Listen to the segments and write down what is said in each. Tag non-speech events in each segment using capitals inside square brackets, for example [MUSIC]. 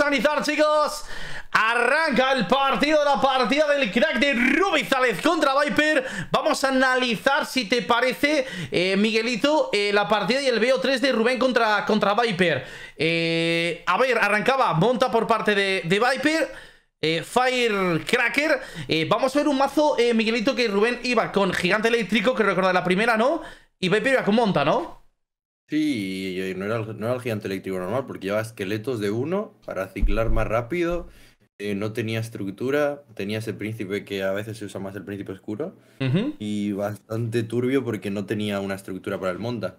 a analizar, chicos. Arranca el partido, la partida del crack de Rubizales contra Viper. Vamos a analizar, si te parece, eh, Miguelito, eh, la partida y el BO3 de Rubén contra, contra Viper. Eh, a ver, arrancaba, monta por parte de, Viper. Eh, Firecracker Vamos a ver un mazo, Miguelito, que Rubén iba con Gigante Eléctrico Que recuerda la primera, ¿no? Y Viper iba con Monta, ¿no? Sí, no, era, no era el gigante eléctrico normal, porque llevaba esqueletos de uno para ciclar más rápido, eh, no tenía estructura, tenía ese príncipe que a veces se usa más el príncipe oscuro, y bastante turbio porque no tenía una estructura para el monta.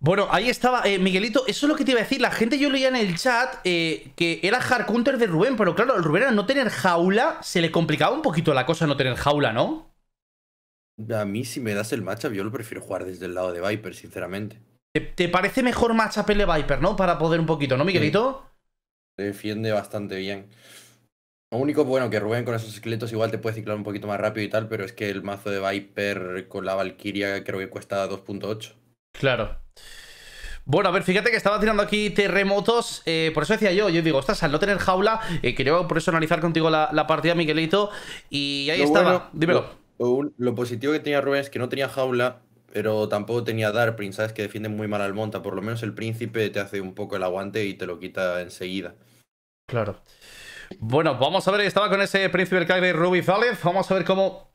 Bueno, ahí estaba, eh, Miguelito, eso es lo que te iba a decir. La gente yo leía en el chat eh, que era hardcounter de Rubén, pero claro, Rubén al no tener jaula, se le complicaba un poquito la cosa no tener jaula, ¿no? A mí, si me das el matchup, yo lo prefiero jugar desde el lado de Viper, sinceramente. ¿Te, parece mejor matchup el Viper, no? Para poder un poquito, ¿no, Miguelito? Defiende bastante bien. Lo único bueno que Rubén con esos esqueletos igual te puede ciclar un poquito más rápido y tal, pero es que el mazo de Viper con la Valkyria creo que cuesta 2.8. Claro. Bueno, a ver, fíjate que estaba tirando aquí terremotos. Eh, por eso decía yo, yo digo, estás al no tener jaula, eh, quería por eso analizar contigo la, la partida, Miguelito. Y ahí estaba, dímelo lo positivo que tenía Rubén es que no tenía jaula, pero tampoco tenía Darprin, ¿sabes? Que defiende muy mal al monta. Por lo menos el príncipe te hace un poco el aguante y te lo quita enseguida. Claro. Bueno, vamos a ver, estaba con ese príncipe del Cagre Ruby Zalef. Vamos a ver cómo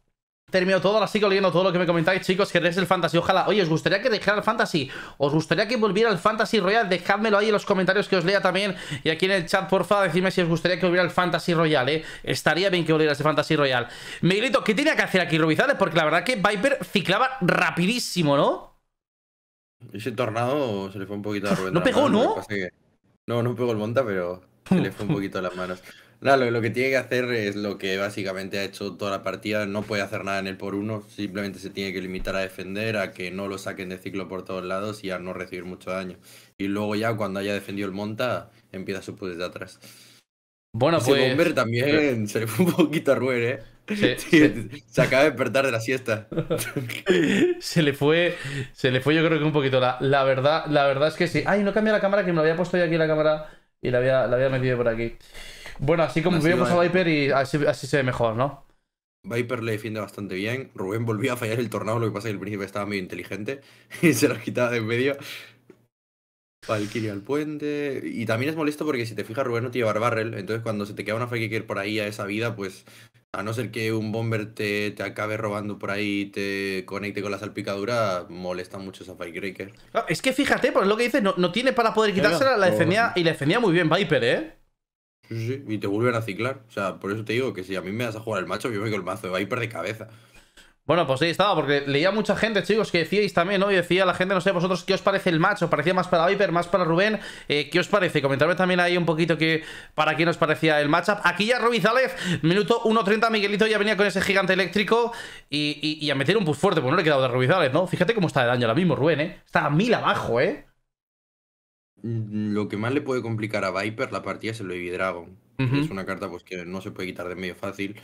Termino todo, ahora sigo leyendo todo lo que me comentáis, chicos, que es el Fantasy. Ojalá, oye, ¿os gustaría que dejara el Fantasy? ¿Os gustaría que volviera el Fantasy Royal? Dejádmelo ahí en los comentarios que os lea también. Y aquí en el chat, porfa, decidme si os gustaría que volviera el Fantasy Royal, ¿eh? Estaría bien que volviera ese Fantasy Royal. grito ¿qué tenía que hacer aquí Rubizales? Porque la verdad que Viper ciclaba rapidísimo, ¿no? Ese tornado se le fue un poquito a no pegó, ¿no? No, no pegó el monta, pero se le fue un poquito a las manos lo, que tiene que hacer es lo que básicamente ha hecho toda la partida. No puede hacer nada en el por uno, simplemente se tiene que limitar a defender, a que no lo saquen de ciclo por todos lados y a no recibir mucho daño. Y luego ya cuando haya defendido el monta, empieza su put de atrás. Bueno, pues. Bomber también se le fue un poquito a Ruer, ¿eh? [LAUGHS] Se, acaba de despertar de la siesta. [LAUGHS] se le fue, se le fue yo creo que un poquito la, la verdad, la verdad es que sí. Ay, no cambia la cámara que me lo había puesto yo aquí la cámara y la había, la había metido por aquí. Bueno, así como vivimos a Viper y así, se ve mejor, ¿no? Viper le defiende bastante bien. Rubén volvió a fallar el tornado, lo que pasa es que el príncipe estaba medio inteligente [LAUGHS] y se las quitaba de en medio. Valkyrie al puente. Y también es molesto porque si te fijas, Rubén no tiene barbarrel. Entonces, cuando se te queda una fake por ahí a esa vida, pues a no ser que un bomber te, acabe robando por ahí y te conecte con la salpicadura, molesta mucho esa Firecracker. Es que fíjate, por pues lo que dices, no, no tiene para poder quitársela, la defendía y la defendía muy bien Viper, ¿eh? y te vuelven a ciclar. O sea, por eso te digo que si a mí me das a jugar el macho, yo me con el mazo de Viper de cabeza. Bueno, pues ahí estaba, porque leía mucha gente, chicos, que decíais también, ¿no? Y decía la gente, no sé, vosotros, ¿qué os parece el macho? ¿Parecía más para Viper, más para Rubén? Eh, ¿Qué os parece? Comentadme también ahí un poquito que, para quién os parecía el matchup. Aquí ya Robizales, minuto 1.30, Miguelito ya venía con ese gigante eléctrico y, a meter un push fuerte, pues no le he quedado de Robizales, ¿no? Fíjate cómo está de daño ahora mismo Rubén, ¿eh? Está a mil abajo, ¿eh? Mm, lo que más le puede complicar a Viper la partida es el Baby Dragon. Es una carta pues, que no se puede quitar de medio fácil.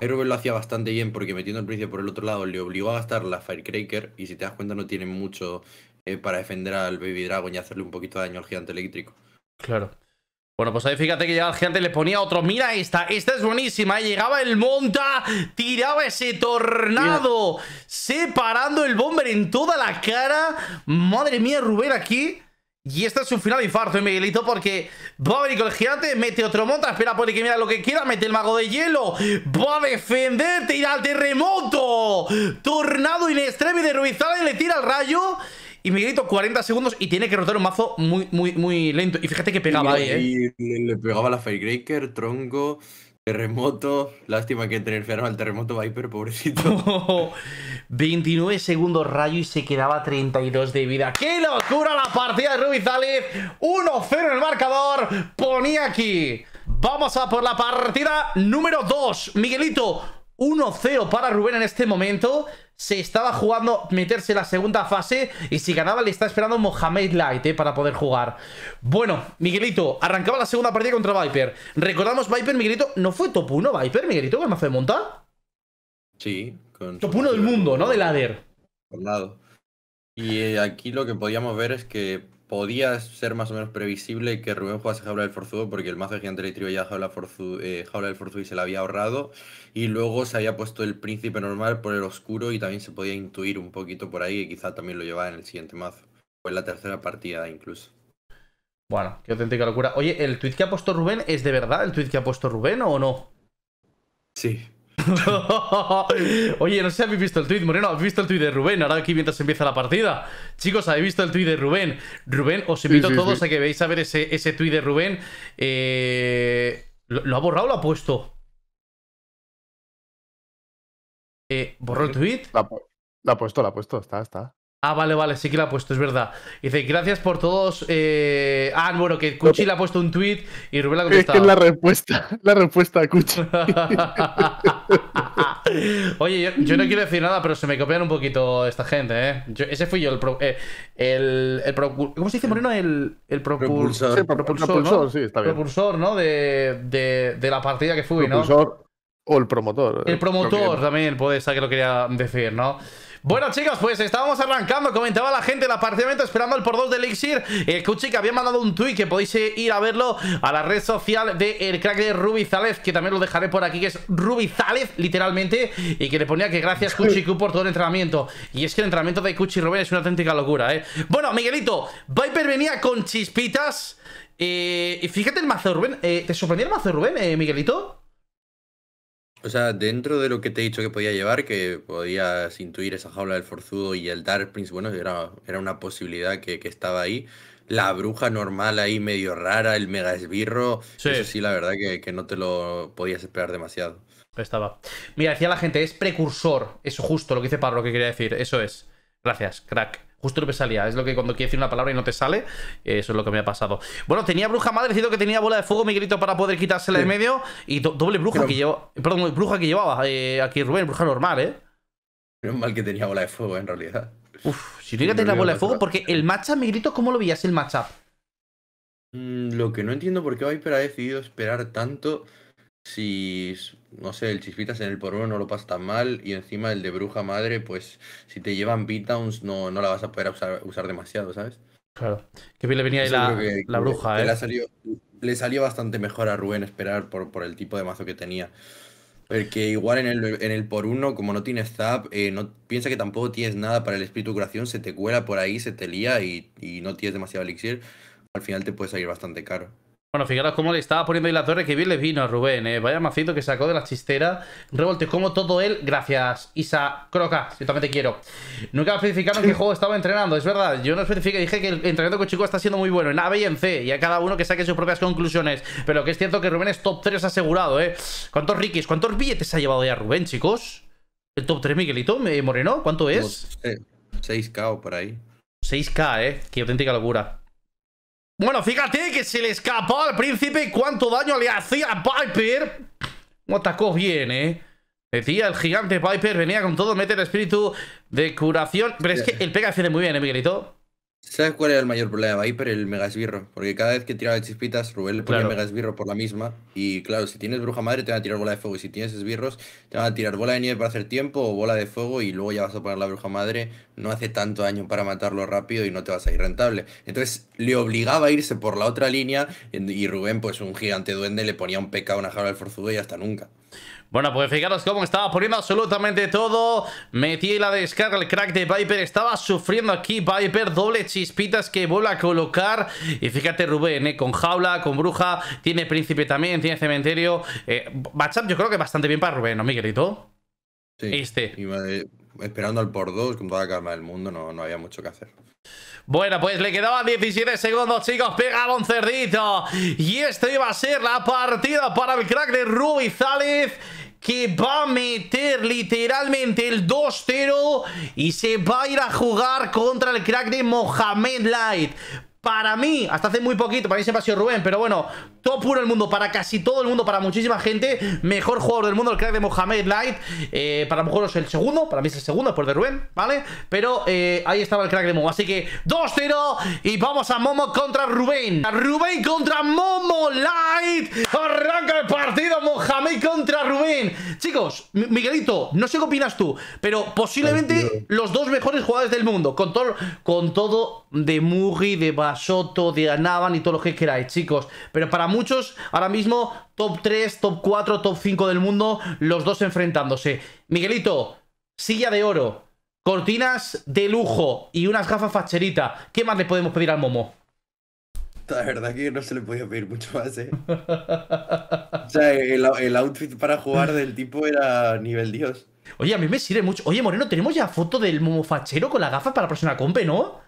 Rubén lo hacía bastante bien porque metiendo el precio por el otro lado le obligó a gastar la Firecracker y si te das cuenta no tiene mucho eh, para defender al Baby Dragon y hacerle un poquito de daño al gigante eléctrico. Claro. Bueno, pues ahí fíjate que llegaba el gigante le ponía otro. Mira esta, esta es buenísima. Eh. Llegaba el monta, tiraba ese tornado, separando el bomber en toda la cara. Madre mía, Rubén aquí y este es un final infarto, ¿eh, Miguelito, porque va a venir con el gigante, mete otro monta, espera por que mira lo que quiera, mete el mago de hielo, va a defenderte, y al terremoto, tornado in extreme de Ruizal y le tira el rayo. Y Miguelito, 40 segundos y tiene que rotar un mazo muy, muy, muy lento. Y fíjate que pegaba ahí, ¿eh? le pegaba la Firebreaker, tronco. Terremoto, lástima que ferro al terremoto Viper, pobrecito. 29 [LAUGHS] segundos rayo y se quedaba 32 de vida. ¡Qué locura la partida de Rubizales! 1-0 en el marcador, ponía aquí. Vamos a por la partida número 2. Miguelito, 1-0 para Rubén en este momento. Se estaba jugando meterse en la segunda fase y si ganaba le está esperando Mohamed Light eh, para poder jugar. Bueno, Miguelito, arrancaba la segunda partida contra Viper. Recordamos, Viper, Miguelito, ¿no fue top 1 Viper, Miguelito, el mazo de monta? Sí. Con top 1 del mundo, ¿no? De ladder. Por lado. Y eh, aquí lo que podíamos ver es que podía ser más o menos previsible que Rubén jugase Jaula del Forzudo porque el mazo de Gigante Trio ya Jaula, eh, Jaula del Forzudo y se la había ahorrado. Y luego se había puesto el Príncipe Normal por el Oscuro y también se podía intuir un poquito por ahí que quizá también lo llevaba en el siguiente mazo. O en la tercera partida incluso. Bueno, qué auténtica locura. Oye, ¿el tweet que ha puesto Rubén es de verdad el tweet que ha puesto Rubén o no? Sí. [LAUGHS] Oye, no sé si habéis visto el tweet, Moreno. ¿Habéis visto el tweet de Rubén? Ahora aquí mientras empieza la partida. Chicos, ¿habéis visto el tweet de Rubén? Rubén, os invito a todos a que veáis a ver ese, ese tweet de Rubén. Eh, ¿lo, ha borrado o lo ha puesto? Eh, ¿Borró el eh, tweet? Lo la, ha puesto, la ha puesto. Está, está. Ah, vale, vale, sí que la ha puesto, es verdad. Dice, gracias por todos. Eh... Ah, bueno, que Cuchi le ha puesto un tweet y Rubén la ha contestado. Es la respuesta, [LAUGHS] la respuesta a Cuchi. [LAUGHS] Oye, yo, no quiero decir nada, pero se me copian un poquito esta gente, ¿eh? ese fui yo, el, eh, el, ¿Cómo se dice, Moreno? El, el propulsor. Sí, propulsor, sí, está bien. Propulsor, ¿no? De, de, la partida que fui, propulsor, O el promotor. Eh, el promotor también, puede ser que lo quería decir, ¿no? Bueno chicos, pues estábamos arrancando Comentaba la gente el apartamento esperando el por 2 de Elixir El Kuchi que había mandado un tuit, Que podéis eh, ir a verlo a la red social De el crack de Rubizalez Que también lo dejaré por aquí, que es Rubizalez Literalmente, y que le ponía que gracias Cuchi Q por todo el entrenamiento Y es que el entrenamiento de Kuchi Rubén es una auténtica locura, eh Bueno, Miguelito, Viper venía con chispitas eh, Y Fíjate el mazo de Rubén eh, ¿Te sorprendió el mazo de Rubén, Miguelito? O sea, dentro de lo que te he dicho que podía llevar, que podías intuir esa jaula del forzudo y el Dark Prince, bueno, era, era una posibilidad que, estaba ahí. La bruja normal ahí, medio rara, el mega esbirro. Eso sí, la verdad que, que no te lo podías esperar demasiado. Estaba. Mira, decía la gente, es precursor. Eso justo lo que dice Pablo que quería decir. Eso es. Gracias, crack. Justo lo que salía, es lo que cuando quieres decir una palabra y no te sale, eso es lo que me ha pasado. Bueno, tenía bruja madre, dicho que tenía bola de fuego, grito para poder quitársela de medio. Y doble bruja que llevaba, perdón, bruja que llevaba eh, aquí Rubén, bruja normal, ¿eh? Pero mal que tenía bola de fuego, en realidad. Uf, si no iba tener bola de fuego, porque el matchup, grito, ¿cómo lo veías el matchup? Mm, lo que no entiendo por qué Viper ha decidido esperar tanto si no sé, el Chispitas en el por uno no lo pasa tan mal y encima el de Bruja Madre, pues si te llevan beatdowns no, no la vas a poder usar, demasiado, ¿sabes? Claro. Que bien le venía ahí la, la, bruja, ¿eh? le, salió, bastante mejor a Rubén esperar por, por el tipo de mazo que tenía. Porque igual en el, en el por uno, como no tienes zap, eh, no, piensa que tampoco tienes nada para el espíritu curación, se te cuela por ahí, se te lía y, y no tienes demasiado elixir. Al final te puede salir bastante caro. Bueno, fijaros cómo le estaba poniendo ahí la torre, que bien le vino a Rubén, ¿eh? Vaya macito que sacó de la chistera. Revolte como todo él. Gracias, Isa Croca, yo también te quiero. Nunca especificaron qué [LAUGHS] juego estaba entrenando, es verdad. Yo no especificé, dije que el entrenamiento con Chico está siendo muy bueno en A, y en C. Y a cada uno que saque sus propias conclusiones. Pero que es cierto que Rubén es top 3 asegurado, ¿eh? ¿Cuántos rikis, cuántos billetes ha llevado ya Rubén, chicos? ¿El top 3 Miguelito eh, Moreno? ¿Cuánto es? 6K pues, eh, o por ahí. 6K, ¿eh? Qué auténtica locura. Bueno, fíjate que se le escapó al príncipe cuánto daño le hacía a Piper. No atacó bien, ¿eh? Decía el gigante Piper, venía con todo, mete el espíritu de curación. Pero es que el pega defiende muy bien, ¿eh, Miguelito? ¿Sabes cuál era el mayor problema de Viper? El mega esbirro, Porque cada vez que tiraba chispitas, Rubén le ponía mega esbirro por la misma. Y claro, si tienes bruja madre, te van a tirar bola de fuego. Y si tienes esbirros, te van a tirar bola de nieve para hacer tiempo o bola de fuego. Y luego ya vas a poner la bruja madre. No hace tanto daño para matarlo rápido y no te vas a ir rentable. Entonces le obligaba a irse por la otra línea. Y Rubén, pues un gigante duende, le ponía un pecado, una jaula al forzudo y hasta nunca. Bueno, pues fijaros cómo estaba poniendo absolutamente todo. Metí la descarga, el crack de Viper. Estaba sufriendo aquí Viper. Doble chispitas que vuelve a colocar. Y fíjate Rubén, eh, con jaula, con bruja. Tiene príncipe también, tiene cementerio. Eh, yo creo que bastante bien para Rubén, ¿no, Miguelito? Sí. Este. Eh, esperando al por dos con toda la calma del mundo. No, no había mucho que hacer. Bueno, pues le quedaban 17 segundos, chicos. pegaron cerdito. Y esto iba a ser la partida para el crack de Ruby que va a meter literalmente el 2-0 y se va a ir a jugar contra el crack de Mohamed Light para mí, hasta hace muy poquito, para mí siempre ha sido Rubén, pero bueno, top puro el mundo, para casi todo el mundo, para muchísima gente, mejor jugador del mundo, el crack de Mohamed Light, eh, para lo mejor es el segundo, para mí es el segundo por de Rubén, ¿vale? Pero eh, ahí estaba el crack de Momo, así que 2-0 y vamos a Momo contra Rubén, a Rubén contra Momo Light, arranca el partido Mohamed contra Rubén. Chicos, Miguelito, no sé qué opinas tú, pero posiblemente los dos mejores jugadores del mundo, con, todo, con todo de Mugi, de Soto, de Navan y todo lo que queráis, chicos. Pero para muchos, ahora mismo, top 3, top 4, top 5 del mundo, los dos enfrentándose. Miguelito, silla de oro, cortinas de lujo y unas gafas facherita. ¿Qué más le podemos pedir al Momo? La verdad que no se le podía pedir mucho más, ¿eh? [LAUGHS] o sea, el, outfit para jugar del tipo era nivel dios. Oye, a mí me sirve mucho. Oye, Moreno, tenemos ya foto del momo fachero con las gafas para la próxima compe, ¿no?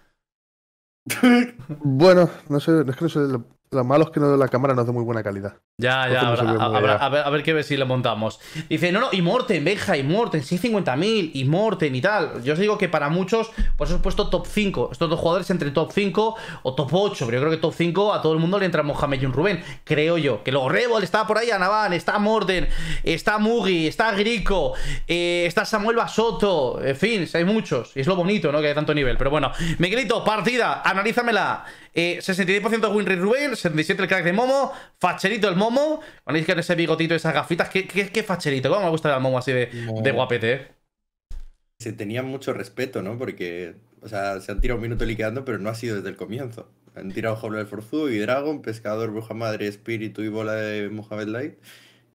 [LAUGHS] bueno, no sé, no es que no sé, lo malo es que no, la cámara no es de muy buena calidad. Ya, ya, a, ver, qué ves si lo montamos. Dice, no, no, y Morten, Benja, y Morten, sí, 50.000, y Morten y tal. Yo os digo que para muchos, pues he puesto top 5. Estos dos jugadores entre top 5 o top 8, pero yo creo que top 5 a todo el mundo le entra Mohamed y Rubén, creo yo. Que luego Rebol está por ahí, Anaban, está Morten, está Mugi, está Grico, eh, está Samuel Basoto, en fin, hay muchos. Y es lo bonito, ¿no? Que hay tanto nivel. Pero bueno, me grito, partida, analízamela. Eh, Win Winry Ruin, 67% el crack de Momo, facherito el Momo. Cuando ese bigotito, y esas gafitas, ¿qué, qué, facherito? ¿Cómo me gusta el Momo así de, guapete? Eh. Se tenía mucho respeto, ¿no? Porque, o sea, se han tirado un minuto liqueando, pero no ha sido desde el comienzo. Han tirado Jablo del Forzudo y Dragon, Pescador, Bruja Madre, Espíritu y Bola de Mohamed Light.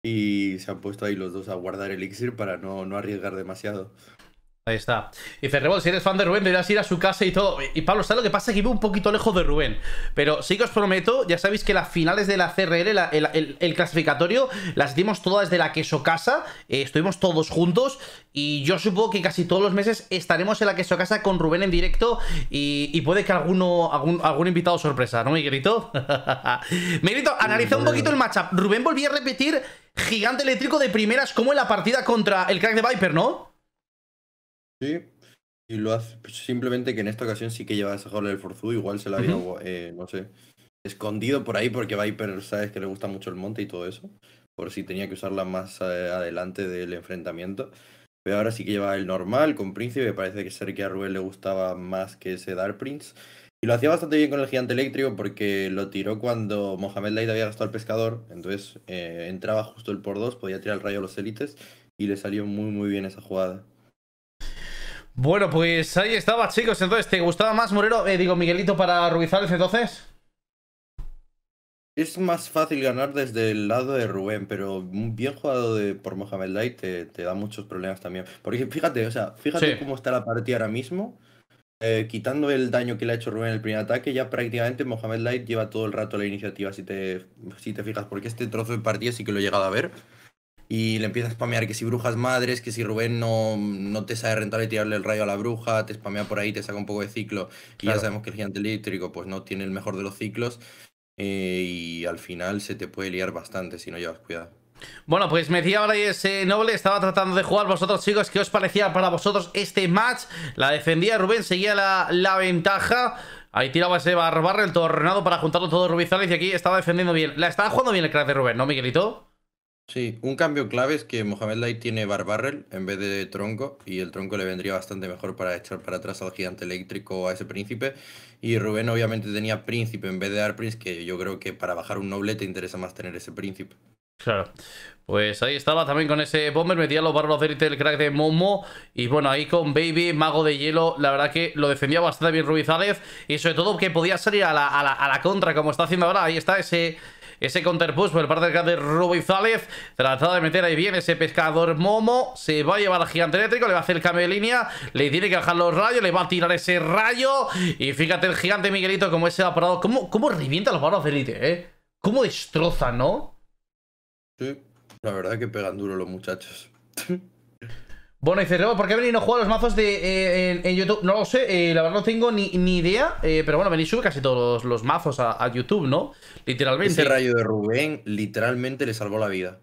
Y se han puesto ahí los dos a guardar elixir para no, no arriesgar demasiado. Ahí está. Y dice, si eres fan de Rubén, deberías ir a su casa y todo. Y Pablo, ¿sabes lo que pasa? Que vivo un poquito lejos de Rubén. Pero sí que os prometo, ya sabéis que las finales de la CRL, el, clasificatorio, las dimos todas desde la queso casa. Eh, estuvimos todos juntos. Y yo supongo que casi todos los meses estaremos en la queso casa con Rubén en directo. Y, puede que alguno, algún, invitado sorpresa, ¿no, Me Miguelito? grito. [LAUGHS] analiza un poquito el matchup. Rubén volvía a repetir gigante eléctrico de primeras como en la partida contra el crack de Viper, ¿no? Sí, y lo hace pues, simplemente que en esta ocasión sí que lleva esa Jorge del Forzu, igual se la había, eh, no sé, escondido por ahí porque Viper sabes que le gusta mucho el monte y todo eso, por si tenía que usarla más eh, adelante del enfrentamiento. Pero ahora sí que lleva el normal con Príncipe, parece que ser que a Rubén le gustaba más que ese Dark Prince. Y lo hacía bastante bien con el gigante eléctrico porque lo tiró cuando Mohamed Light había gastado al pescador. Entonces eh, entraba justo el por dos, podía tirar el rayo a los élites y le salió muy muy bien esa jugada. Bueno, pues ahí estaba, chicos. Entonces, ¿te gustaba más Morero? Eh, digo, Miguelito para Rubizales, entonces. Es más fácil ganar desde el lado de Rubén, pero un bien jugado de, por Mohamed Light te, da muchos problemas también. Porque fíjate, o sea, fíjate cómo está la partida ahora mismo. Eh, quitando el daño que le ha hecho Rubén en el primer ataque, ya prácticamente Mohamed Light lleva todo el rato la iniciativa, si te, si te fijas, porque este trozo de partida sí que lo he llegado a ver y le empieza a spamear que si brujas madres, que si Rubén no, no te sabe rentar y tirarle el rayo a la bruja, te spamea por ahí, te saca un poco de ciclo. Y ya sabemos que el gigante eléctrico pues no tiene el mejor de los ciclos eh, y al final se te puede liar bastante si no llevas cuidado. Bueno, pues me decía ahora ese noble, estaba tratando de jugar vosotros chicos, ¿qué os parecía para vosotros este match? La defendía Rubén, seguía la, la ventaja, Ahí tiraba ese barbarre, el tornado para juntarlo todo Rubizales y aquí estaba defendiendo bien. La estaba jugando bien el crack de Rubén, ¿no, Miguelito? Sí, un cambio clave es que Mohamed Light tiene Barbarrel en vez de tronco y el tronco le vendría bastante mejor para echar para atrás al gigante eléctrico a ese príncipe. Y Rubén obviamente tenía príncipe en vez de arprince que yo creo que para bajar un noble te interesa más tener ese príncipe. Claro. Pues ahí estaba también con ese bomber, metía los barros de el crack de Momo y bueno, ahí con Baby, mago de hielo, la verdad que lo defendía bastante bien Zález y sobre todo que podía salir a la, contra como está haciendo ahora, ahí está ese, ese counterpush por parte del crack de Rubizález Trataba de meter ahí bien ese pescador Momo Se va a llevar al gigante eléctrico Le va a hacer el cambio de línea Le tiene que bajar los rayos Le va a tirar ese rayo Y fíjate el gigante Miguelito Como ese ha parado Cómo, revienta los barros de eh Cómo destroza, ¿no? Sí, la verdad que pegan duro los muchachos. Bueno, y cerramos. ¿por qué no juega los mazos de, eh, en, YouTube? No lo sé, eh, la verdad no tengo ni, idea, eh, pero bueno, venís sube casi todos los, mazos a, YouTube, ¿no? Literalmente. Ese rayo de Rubén literalmente le salvó la vida.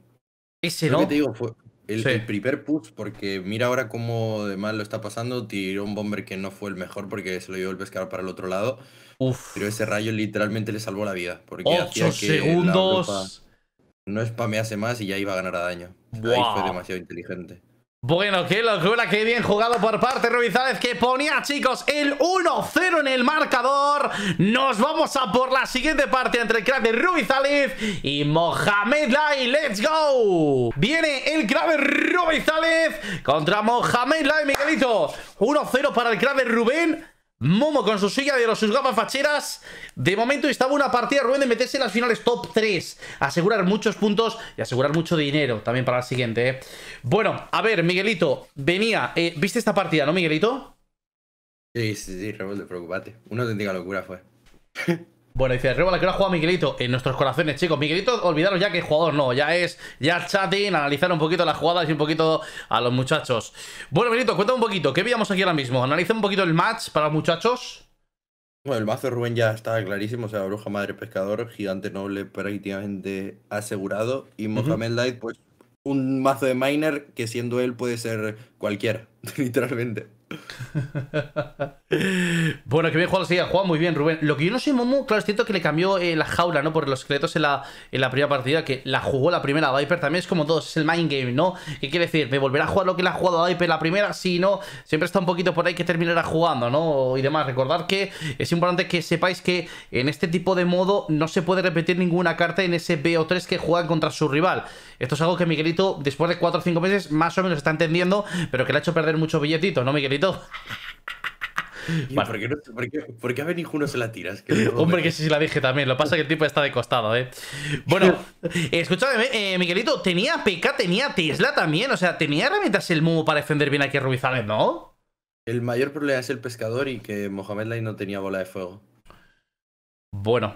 Ese, ¿no? Lo el, primer push, porque mira ahora cómo de mal lo está pasando. Tiró un bomber que no fue el mejor porque se lo llevó el pescador para el otro lado. Uf. Pero ese rayo literalmente le salvó la vida. Porque Ocho segundos. No spamease más y ya iba a ganar a daño. fue demasiado inteligente. Bueno, qué locura, qué bien jugado por parte de Rubizales que ponía, chicos, el 1-0 en el marcador. Nos vamos a por la siguiente parte entre el crack de Rubizales y Mohamed Lai. ¡Let's go! Viene el crack de Rubizales contra Mohamed Lai, Miguelito. 1-0 para el crack Rubén. Momo con su silla de los sus gafas facheras. De momento estaba una partida rueda de meterse en las finales top 3. Asegurar muchos puntos y asegurar mucho dinero también para la siguiente. Eh. Bueno, a ver, Miguelito, venía. Eh, ¿Viste esta partida, no, Miguelito? Sí, sí, sí, te preocupate. Una auténtica locura fue. [LAUGHS] Bueno, dice, Rebola, que lo ha jugado Miguelito en nuestros corazones, chicos. Miguelito, olvidaros ya que jugador no, ya es ya chatting, analizar un poquito las jugadas y un poquito a los muchachos. Bueno, Miguelito, cuéntame un poquito, ¿qué veíamos aquí ahora mismo? Analiza un poquito el match para los muchachos. Bueno, el mazo de Rubén ya está clarísimo, o sea, Bruja Madre Pescador, Gigante Noble prácticamente asegurado y Mohamed Light, pues un mazo de miner que siendo él puede ser cualquiera, [LAUGHS] literalmente. [LAUGHS] bueno, que bien jugado, sí, ha jugado muy bien Rubén. Lo que yo no sé, Momo, claro, es cierto que le cambió eh, la jaula, ¿no? Por los secretos en la, en la primera partida, que la jugó la primera Viper también, es como todos, es el mind game, ¿no? ¿Qué quiere decir? ¿Me volverá a jugar lo que le ha jugado a Viper la primera? Si no, siempre está un poquito por ahí que terminará jugando, ¿no? Y demás, recordar que es importante que sepáis que en este tipo de modo no se puede repetir ninguna carta en ese BO3 que juegan contra su rival. Esto es algo que Miguelito, después de 4 o 5 meses, más o menos está entendiendo, pero que le ha hecho perder mucho billetito, ¿no, Miguelito? ¿Por, qué a Benijuno se la tiras? Hombre, que sí, sí la dije también. Lo pasa que el tipo está de costado, ¿eh? Bueno, [LAUGHS] escúchame, eh, Miguelito, tenía PK, tenía Tesla también. O sea, tenía herramientas el mu para defender bien aquí a Rubizales, ¿no? El mayor problema es el pescador y que Mohamed Lai no tenía bola de fuego. Bueno,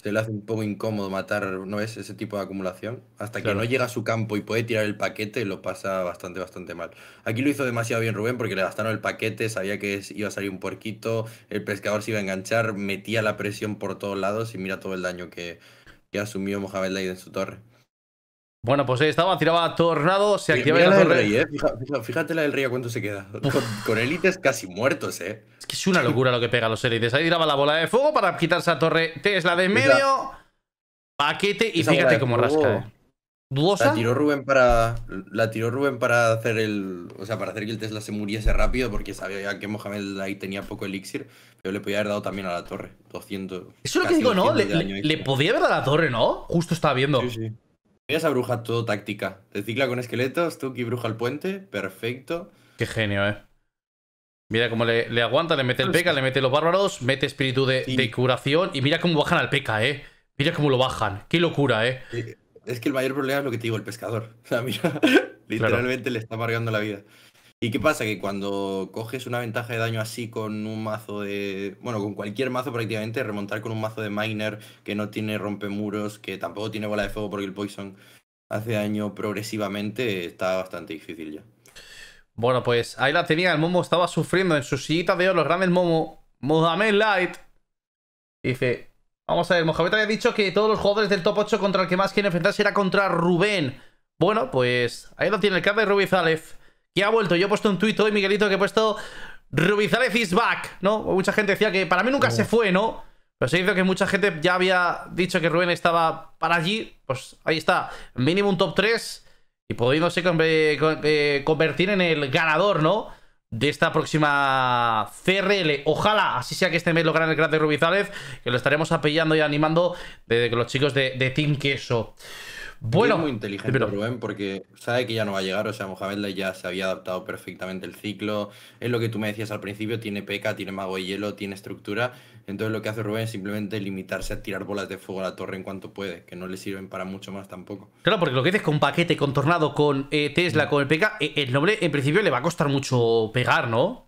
se le hace un poco incómodo matar, ¿no es? Ese tipo de acumulación. Hasta que no llega a su campo y puede tirar el paquete, lo pasa bastante, bastante mal. Aquí lo hizo demasiado bien Rubén porque le gastaron el paquete, sabía que iba a salir un puerquito, el pescador se iba a enganchar, metía la presión por todos lados y mira todo el daño que, que asumió Mohamed Laid en su torre. Bueno, pues ahí estaba, tiraba tornado, se activaba la torre. rey, eh, Fíjate, la del rey a cuánto se queda. Con, élites casi muertos, eh. Es que es una locura lo que pega a los élites. Ahí tiraba la bola de fuego para quitarse a torre Tesla de en medio. Paquete y fíjate cómo rasca, eh. La tiró Rubén para. La tiró Rubén para hacer el. O sea, para hacer que el Tesla se muriese rápido, porque sabía que Mohamed ahí tenía poco elixir, pero le podía haber dado también a la torre. 200. Eso es lo que digo, ¿no? le, podía haber dado a la torre, ¿no? Justo estaba viendo. Sí, sí esa bruja todo táctica. Te cicla con esqueletos, tú que bruja al puente, perfecto. Qué genio, eh. Mira cómo le, aguanta, le mete el peca, le mete los bárbaros, mete espíritu de, curación y mira cómo bajan al peca, eh. Mira cómo lo bajan. Qué locura, eh. Es que el mayor problema es lo que te digo, el pescador. [LAUGHS] O sea, mira, literalmente le está amargando la vida. ¿Y qué pasa? Que cuando coges una ventaja de daño así con un mazo de. Bueno, con cualquier mazo prácticamente, remontar con un mazo de Miner que no tiene muros que tampoco tiene bola de fuego porque el Poison hace daño progresivamente, está bastante difícil ya. Bueno, pues ahí la tenía. El Momo estaba sufriendo en su sillita de oro. Grande el Momo. Mohamed Light. Dice: Vamos a ver, Mohamed había dicho que todos los jugadores del top 8 contra el que más quieren enfrentarse era contra Rubén. Bueno, pues ahí lo tiene el card de Zalef. Y ha vuelto. Yo he puesto un tuit hoy, Miguelito, que he puesto Rubizales is back, ¿no? Mucha gente decía que para mí nunca se fue, ¿no? Pero se hizo que mucha gente ya había dicho que Rubén estaba para allí. Pues ahí está, mínimo un top 3 y pudiéndose eh, convertir en el ganador, ¿no? De esta próxima CRL. Ojalá así sea que este mes logran el crack de Rubizales, que lo estaremos apoyando y animando desde que los chicos de, de Team Queso. Es muy inteligente pero... Rubén porque sabe que ya no va a llegar. O sea, Mohamed ya se había adaptado perfectamente el ciclo. Es lo que tú me decías al principio: tiene peca, tiene mago y hielo, tiene estructura. Entonces, lo que hace Rubén es simplemente limitarse a tirar bolas de fuego a la torre en cuanto puede, que no le sirven para mucho más tampoco. Claro, porque lo que dices con paquete, contornado con eh, Tesla, mm. con el P.K., eh, el nombre en principio le va a costar mucho pegar, ¿no?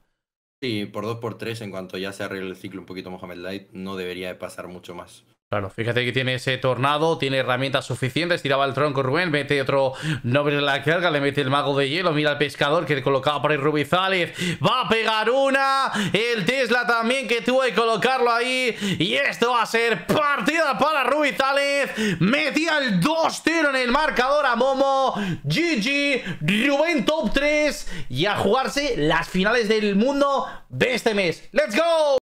Sí, por 2 por 3 en cuanto ya se arregle el ciclo un poquito Mohamed Light, no debería de pasar mucho más. Claro, fíjate que tiene ese tornado, tiene herramientas suficientes, tiraba el tronco Rubén, mete otro noble en la carga, le mete el mago de hielo, mira al pescador que colocaba por ahí Zález, va a pegar una, el Tesla también que tuvo que colocarlo ahí, y esto va a ser partida para Rubizales, metía el 2-0 en el marcador a Momo, GG, Rubén top 3, y a jugarse las finales del mundo de este mes. ¡Let's go!